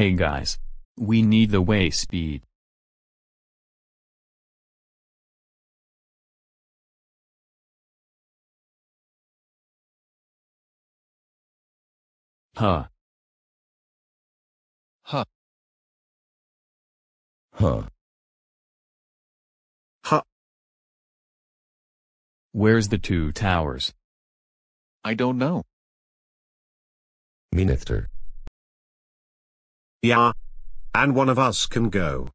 Hey guys. We need the way speed. Huh. Huh. Huh. Huh. Where's the two towers? I don't know. Minister. Yeah. And one of us can go.